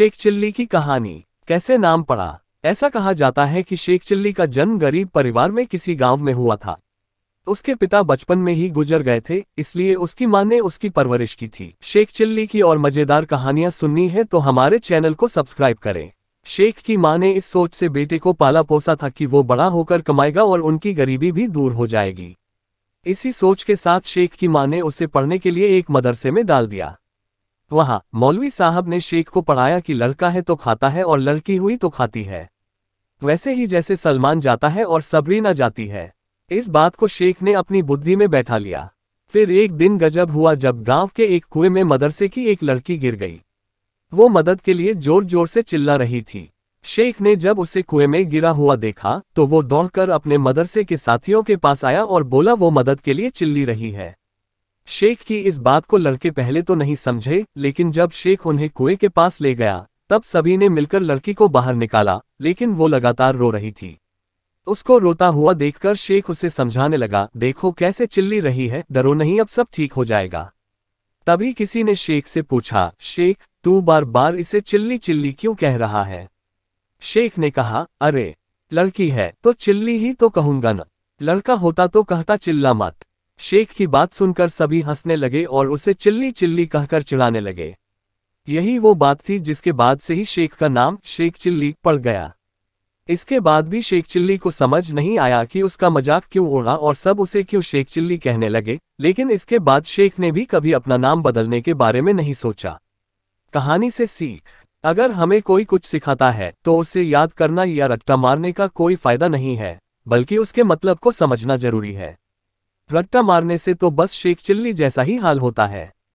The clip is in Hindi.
शेख चिल्ली की कहानी कैसे नाम पड़ा ऐसा कहा जाता है कि शेख चिल्ली का जन्म गरीब परिवार में किसी गांव में हुआ था उसके पिता बचपन में ही गुजर गए थे इसलिए उसकी मां ने उसकी परवरिश की थी शेख चिल्ली की और मजेदार कहानियां सुननी है तो हमारे चैनल को सब्सक्राइब करें शेख की मां ने इस सोच से बेटे को पाला पोसा था कि वो बड़ा होकर कमाएगा और उनकी गरीबी भी दूर हो जाएगी इसी सोच के साथ शेख की मां ने उसे पढ़ने के लिए एक मदरसे में डाल दिया वहां मौलवी साहब ने शेख को पढ़ाया कि लड़का है तो खाता है और लड़की हुई तो खाती है वैसे ही जैसे सलमान जाता है और सबरीना जाती है इस बात को शेख ने अपनी बुद्धि में बैठा लिया फिर एक दिन गजब हुआ जब गांव के एक कुएं में मदरसे की एक लड़की गिर गई वो मदद के लिए जोर जोर से चिल्ला रही थी शेख ने जब उसे कुएं में गिरा हुआ देखा तो वो दौड़कर अपने मदरसे के साथियों के पास आया और बोला वो मदद के लिए चिल्ली रही है शेख की इस बात को लड़के पहले तो नहीं समझे लेकिन जब शेख उन्हें कुएं के पास ले गया तब सभी ने मिलकर लड़की को बाहर निकाला लेकिन वो लगातार रो रही थी उसको रोता हुआ देखकर शेख उसे समझाने लगा देखो कैसे चिल्ली रही है डरो नहीं अब सब ठीक हो जाएगा तभी किसी ने शेख से पूछा शेख तू बार बार इसे चिल्ली चिल्ली क्यों कह रहा है शेख ने कहा अरे लड़की है तो चिल्ली ही तो कहूंगा न लड़का होता तो कहता चिल्ला मत शेख की बात सुनकर सभी हंसने लगे और उसे चिल्ली चिल्ली कहकर चिढ़ाने लगे यही वो बात थी जिसके बाद से ही शेख का नाम शेख चिल्ली पड़ गया इसके बाद भी शेख चिल्ली को समझ नहीं आया कि उसका मजाक क्यों उड़ा और सब उसे क्यों शेख चिल्ली कहने लगे लेकिन इसके बाद शेख ने भी कभी अपना नाम बदलने के बारे में नहीं सोचा कहानी से सीख अगर हमें कोई कुछ सिखाता है तो उसे याद करना या रट्टा मारने का कोई फायदा नहीं है बल्कि उसके मतलब को समझना जरूरी है रट्टा मारने से तो बस शेख चिल्ली जैसा ही हाल होता है